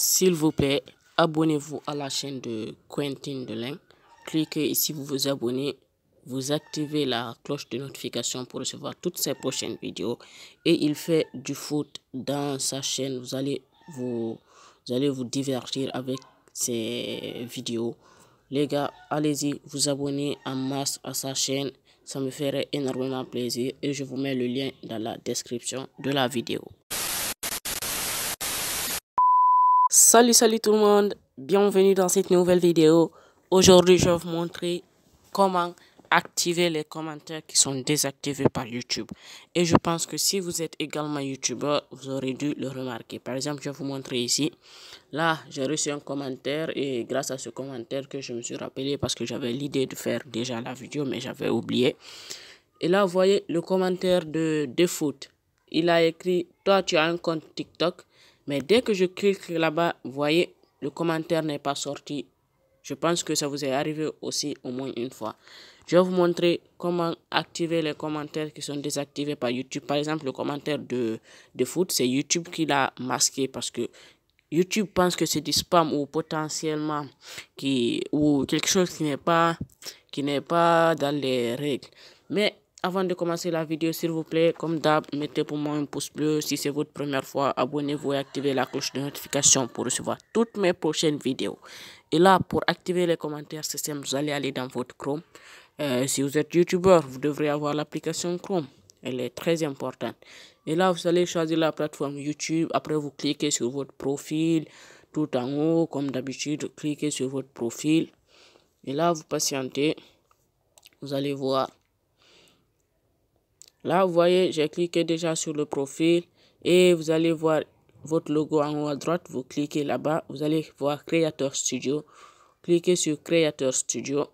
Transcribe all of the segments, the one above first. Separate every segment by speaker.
Speaker 1: S'il vous plaît, abonnez-vous à la chaîne de Quentin Delin. Cliquez ici pour vous abonner. Vous activez la cloche de notification pour recevoir toutes ses prochaines vidéos. Et il fait du foot dans sa chaîne. Vous allez vous, vous allez vous divertir avec ses vidéos. Les gars, allez-y, vous abonnez en masse à sa chaîne. Ça me ferait énormément plaisir et je vous mets le lien dans la description de la vidéo. Salut, salut tout le monde. Bienvenue dans cette nouvelle vidéo. Aujourd'hui, je vais vous montrer comment activer les commentaires qui sont désactivés par YouTube. Et je pense que si vous êtes également YouTubeur vous aurez dû le remarquer. Par exemple, je vais vous montrer ici. Là, j'ai reçu un commentaire et grâce à ce commentaire que je me suis rappelé parce que j'avais l'idée de faire déjà la vidéo, mais j'avais oublié. Et là, vous voyez le commentaire de DeFoot. Il a écrit, toi tu as un compte TikTok mais dès que je clique là-bas, vous voyez, le commentaire n'est pas sorti. Je pense que ça vous est arrivé aussi au moins une fois. Je vais vous montrer comment activer les commentaires qui sont désactivés par YouTube. Par exemple, le commentaire de, de foot, c'est YouTube qui l'a masqué parce que YouTube pense que c'est du spam ou potentiellement qui, ou quelque chose qui n'est pas, qui n'est pas dans les règles. Mais avant de commencer la vidéo, s'il vous plaît, comme d'hab, mettez pour moi un pouce bleu. Si c'est votre première fois, abonnez-vous et activez la cloche de notification pour recevoir toutes mes prochaines vidéos. Et là, pour activer les commentaires système vous allez aller dans votre Chrome. Euh, si vous êtes youtubeur, vous devrez avoir l'application Chrome. Elle est très importante. Et là, vous allez choisir la plateforme YouTube. Après, vous cliquez sur votre profil. Tout en haut, comme d'habitude, cliquez sur votre profil. Et là, vous patientez. Vous allez voir Là, vous voyez, j'ai cliqué déjà sur le profil et vous allez voir votre logo en haut à droite. Vous cliquez là-bas, vous allez voir Creator Studio. Cliquez sur Creator Studio.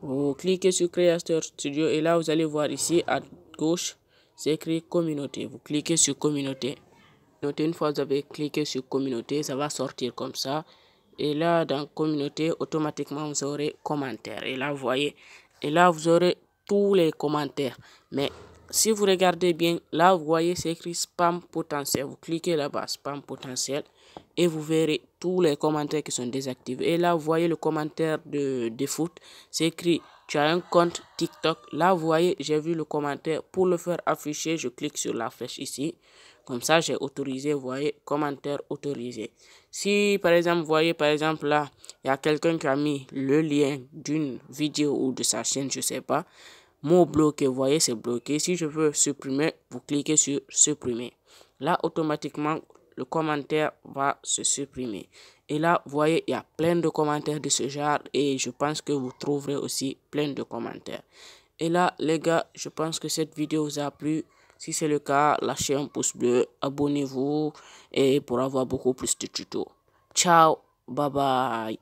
Speaker 1: Vous cliquez sur Creator Studio et là, vous allez voir ici à gauche, c'est écrit Communauté. Vous cliquez sur Communauté. Une fois que vous avez cliqué sur Communauté, ça va sortir comme ça. Et là, dans Communauté, automatiquement, vous aurez Commentaire. Et là, vous voyez, et là, vous aurez tous les commentaires. Mais si vous regardez bien, là, vous voyez, c'est écrit spam potentiel. Vous cliquez là-bas, spam potentiel, et vous verrez tous les commentaires qui sont désactivés. Et là, vous voyez le commentaire de, de foot. C'est écrit, tu as un compte TikTok. Là, vous voyez, j'ai vu le commentaire. Pour le faire afficher, je clique sur la flèche ici. Comme ça, j'ai autorisé, vous voyez, commentaire autorisé. Si, par exemple, vous voyez, par exemple, là, il y a quelqu'un qui a mis le lien d'une vidéo ou de sa chaîne, je sais pas. Mot bloqué, vous voyez, c'est bloqué. Si je veux supprimer, vous cliquez sur supprimer. Là, automatiquement, le commentaire va se supprimer. Et là, vous voyez, il y a plein de commentaires de ce genre et je pense que vous trouverez aussi plein de commentaires. Et là, les gars, je pense que cette vidéo vous a plu. Si c'est le cas, lâchez un pouce bleu, abonnez-vous et pour avoir beaucoup plus de tutos. Ciao, bye bye.